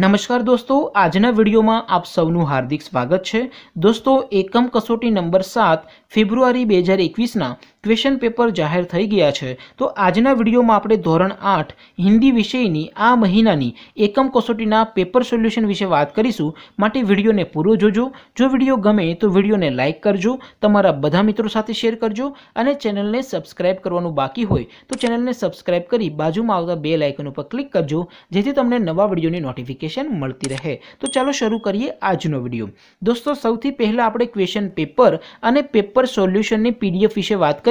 નમસ્કાર દોસ્તો આજના વિડીયોમાં આપ સૌનું હાર્દિક સ્વાગત છે દોસ્તો એકમ કસોટી નંબર સાત ફેબ્રુઆરી બે હજાર એકવીસના ક્વેશ્ચન પેપર જાહેર થઈ ગયા છે તો આજના વિડીયોમાં આપણે ધોરણ આઠ હિન્દી વિષયની આ મહિનાની એકમ કસોટીના પેપર સોલ્યુશન વિશે વાત કરીશું માટે વિડીયોને પૂરો જોજો જો વિડીયો ગમે તો વિડીયોને લાઇક કરજો તમારા બધા મિત્રો સાથે શેર કરજો અને ચેનલને સબસ્ક્રાઈબ કરવાનું બાકી હોય તો ચેનલને સબસ્ક્રાઇબ કરી બાજુમાં આવતા બે લાઇકન ઉપર ક્લિક કરજો જેથી તમને નવા વિડીયોની નોટિફિકેશન મળતી રહે તો ચાલો શરૂ કરીએ આજનો વિડીયો દોસ્તો સૌથી પહેલાં આપણે ક્વેશ્ચન પેપર અને પેપર સોલ્યુશનની પીડીએફ વિશે વાત કરીએ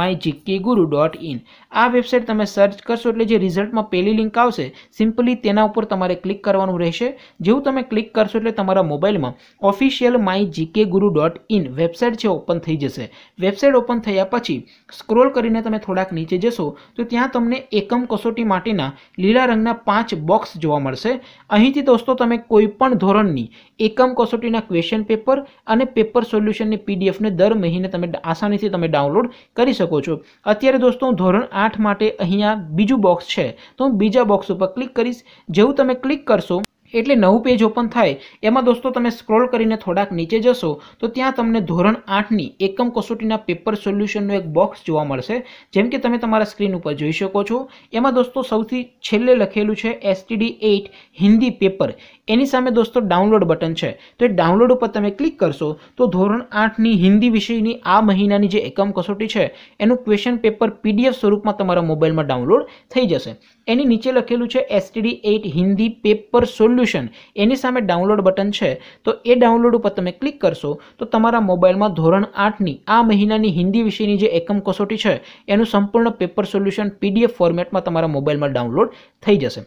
my GK guru dot in આ વેબસાઇટ તમે સર્ચ કરશો એટલે જે રિઝલ્ટમાં પહેલી લિંક આવશે સિમ્પલી તેના ઉપર તમારે ક્લિક કરવાનું રહેશે જેવું તમે ક્લિક કરશો એટલે તમારા મોબાઈલમાં official my GK guru dot in website છે ઓપન થઈ જશે વેબસાઇટ ઓપન થયા પછી સ્ક્રોલ કરીને તમે થોડાક નીચે જશો તો ત્યાં તમને એકમ કસોટી માટેના લીલા રંગના પાંચ બોક્સ જોવા મળશે અહીંથી દોસ્તો તમે કોઈપણ ધોરણની એકમ કસોટીના ક્વેશ્ચન પેપર અને પેપર સોલ્યુશનની પીડીએફને દર મહિને તમે આસાનીથી તમે ડાઉનલોડ કરી શકો શકો છો અત્યારે દોસ્તો હું ધોરણ આઠ માટે અહીંયા બીજું બોક્સ છે તો હું બીજા બોક્સ ઉપર ક્લિક કરીશ જેવું તમે ક્લિક કરશો એટલે નવું પેજ ઓપન થાય એમાં દોસ્તો તમે સ્ક્રોલ કરીને થોડાક નીચે જશો તો ત્યાં તમને ધોરણ આઠની એકમ કસોટીના પેપર સોલ્યુશનનું એક બોક્સ જોવા મળશે જેમ કે તમે તમારા સ્ક્રીન ઉપર જોઈ શકો છો એમાં દોસ્તો સૌથી છેલ્લે લખેલું છે એસટીડી એઇટ હિન્દી પેપર એની સામે દોસ્તો ડાઉનલોડ બટન છે તો એ ડાઉનલોડ ઉપર તમે ક્લિક કરશો તો ધોરણ આઠની હિન્દી વિષયની આ મહિનાની જે એકમ કસોટી છે એનું ક્વેશ્ચન પેપર પીડીએફ સ્વરૂપમાં તમારા મોબાઈલમાં ડાઉનલોડ થઈ જશે એની નીચે લખેલું છે STD eight Hindi paper solution એની સામે ડાઉનલોડ બટન છે તો એ ડાઉનલોડ ઉપર તમે ક્લિક કરશો તો તમારા મોબાઈલમાં ધોરણ આઠની આ મહિનાની હિન્દી વિષયની જે એકમ કસોટી છે એનું સંપૂર્ણ પેપર સોલ્યુશન પીડીએફ ફોર્મેટમાં તમારા મોબાઈલમાં ડાઉનલોડ થઈ જશે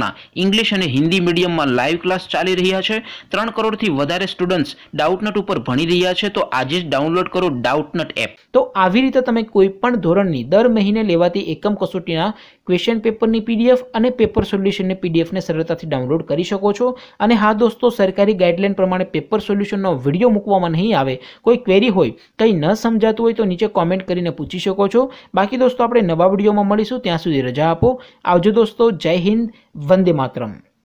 વિસ્તારના ઇંગ્લિશ અને હિન્દી મીડિયમમાં લાઈવ ક્લાસ ચાલી રહ્યા છે ત્રણ કરોડથી વધારે સ્ટુડન્ટ્સ ડાઉટનટ ઉપર ભણી રહ્યા છે તો આજે જ ડાઉનલોડ કરો ડાઉટનટ એપ તો આવી રીતે તમે કોઈ પણ ધોરણની દર મહિને લેવાતી એકમ કસોટીના ક્વેશ્ચન પેપરની પીડીએફ અને પેપર સોલ્યુશનની પીડીએફને સરળતાથી ડાઉનલોડ કરી શકો છો અને હા દોસ્તો સરકારી ગાઈડલાઇન પ્રમાણે પેપર સોલ્યુશનનો વિડીયો મૂકવામાં નહીં આવે કોઈ ક્વેરી હોય કંઈ ન સમજાતું હોય તો નીચે કોમેન્ટ કરીને પૂછી શકો છો બાકી દોસ્તો આપણે નવા વિડીયોમાં મળીશું ત્યાં સુધી રજા આપો આવજો દોસ્તો જય હિન્દ વંદે માતરમ